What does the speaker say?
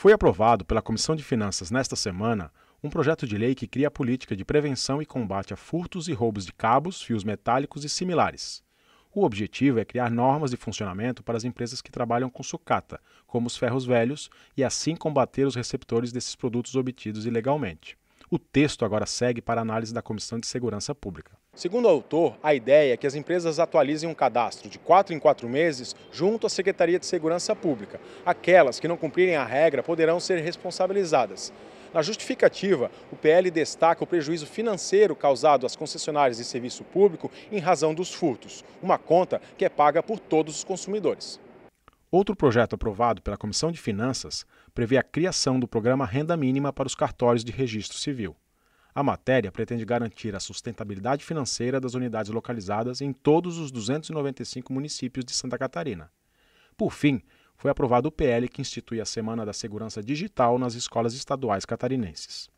Foi aprovado pela Comissão de Finanças nesta semana um projeto de lei que cria a política de prevenção e combate a furtos e roubos de cabos, fios metálicos e similares. O objetivo é criar normas de funcionamento para as empresas que trabalham com sucata, como os ferros velhos, e assim combater os receptores desses produtos obtidos ilegalmente. O texto agora segue para análise da Comissão de Segurança Pública. Segundo o autor, a ideia é que as empresas atualizem um cadastro de quatro em quatro meses junto à Secretaria de Segurança Pública. Aquelas que não cumprirem a regra poderão ser responsabilizadas. Na justificativa, o PL destaca o prejuízo financeiro causado às concessionárias de serviço público em razão dos furtos, uma conta que é paga por todos os consumidores. Outro projeto aprovado pela Comissão de Finanças prevê a criação do programa Renda Mínima para os cartórios de registro civil. A matéria pretende garantir a sustentabilidade financeira das unidades localizadas em todos os 295 municípios de Santa Catarina. Por fim, foi aprovado o PL que institui a Semana da Segurança Digital nas escolas estaduais catarinenses.